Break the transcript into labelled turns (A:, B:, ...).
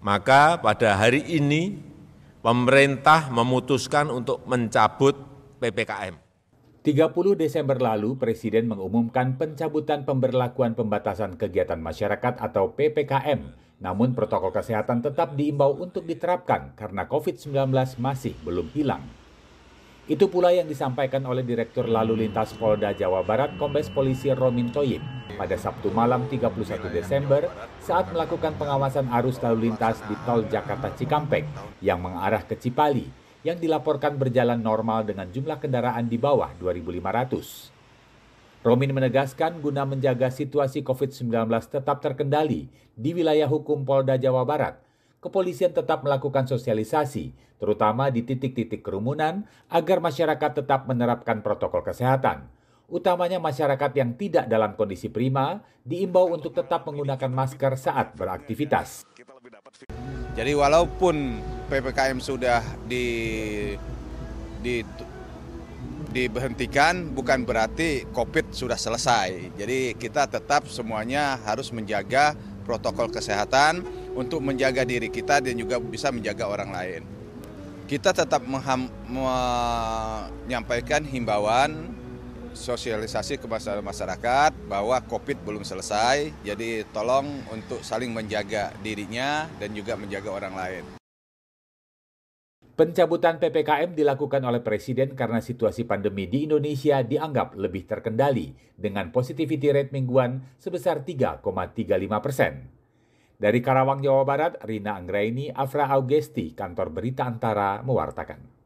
A: Maka pada hari ini pemerintah memutuskan untuk mencabut PPKM. 30 Desember lalu, Presiden mengumumkan pencabutan pemberlakuan pembatasan kegiatan masyarakat atau PPKM. Namun protokol kesehatan tetap diimbau untuk diterapkan karena COVID-19 masih belum hilang. Itu pula yang disampaikan oleh Direktur Lalu Lintas Polda Jawa Barat Kombes Polisi Romin Toyib pada Sabtu malam 31 Desember saat melakukan pengawasan arus lalu lintas di tol Jakarta Cikampek yang mengarah ke Cipali yang dilaporkan berjalan normal dengan jumlah kendaraan di bawah 2.500. Romin menegaskan guna menjaga situasi COVID-19 tetap terkendali di wilayah hukum Polda Jawa Barat, kepolisian tetap melakukan sosialisasi, terutama di titik-titik kerumunan, agar masyarakat tetap menerapkan protokol kesehatan. Utamanya masyarakat yang tidak dalam kondisi prima diimbau untuk tetap menggunakan masker saat beraktivitas.
B: Jadi walaupun PPKM sudah di, di diberhentikan bukan berarti Covid sudah selesai. Jadi kita tetap semuanya harus menjaga protokol kesehatan untuk menjaga diri kita dan juga bisa menjaga orang lain. Kita tetap menyampaikan himbauan sosialisasi kepada masyarakat bahwa COVID belum selesai, jadi tolong untuk saling menjaga dirinya dan juga menjaga orang lain. Pencabutan PPKM dilakukan oleh
A: Presiden karena situasi pandemi di Indonesia dianggap lebih terkendali dengan positivity rate mingguan sebesar 3,35 persen. Dari Karawang, Jawa Barat, Rina Anggraini, Afra Augesti, Kantor Berita Antara, mewartakan.